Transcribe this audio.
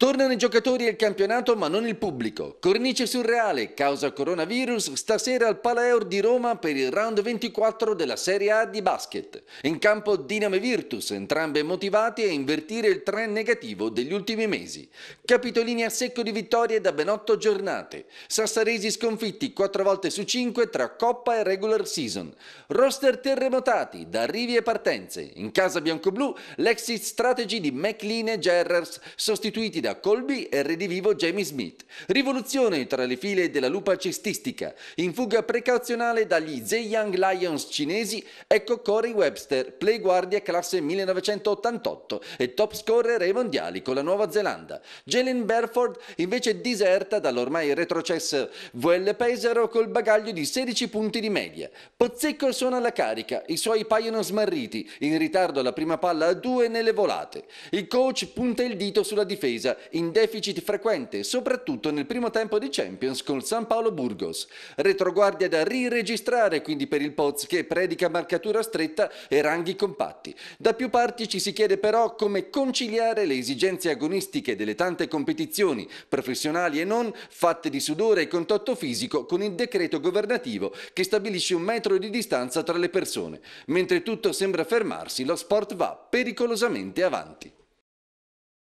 Tornano i giocatori al campionato ma non il pubblico. Cornice surreale, causa coronavirus, stasera al Palaeur di Roma per il round 24 della Serie A di basket. In campo Dinamo e Virtus, entrambe motivate a invertire il trend negativo degli ultimi mesi. Capitolini a secco di vittorie da ben 8 giornate. Sassaresi sconfitti 4 volte su 5 tra Coppa e Regular Season. Roster terremotati da arrivi e partenze. In casa bianco-blu l'exit strategy di McLean e Gerrards, sostituiti da Florida Colby e redivivo Jamie Smith. Rivoluzione tra le file della lupa cestistica. In fuga precauzionale dagli Zhejiang Lions cinesi, ecco Corey Webster, play guardia classe 1988 e top scorer ai mondiali con la Nuova Zelanda. Jalen Berford invece diserta dall'ormai retrocesso VL Pesaro col bagaglio di 16 punti di media. Pozzecco suona la carica, i suoi paiono smarriti, in ritardo alla prima palla a due nelle volate. Il coach punta il dito sulla difesa in deficit frequente, soprattutto nel primo tempo di Champions col San Paolo Burgos. Retroguardia da riregistrare quindi per il Poz che predica marcatura stretta e ranghi compatti. Da più parti ci si chiede però come conciliare le esigenze agonistiche delle tante competizioni, professionali e non, fatte di sudore e contatto fisico con il decreto governativo che stabilisce un metro di distanza tra le persone. Mentre tutto sembra fermarsi, lo sport va pericolosamente avanti.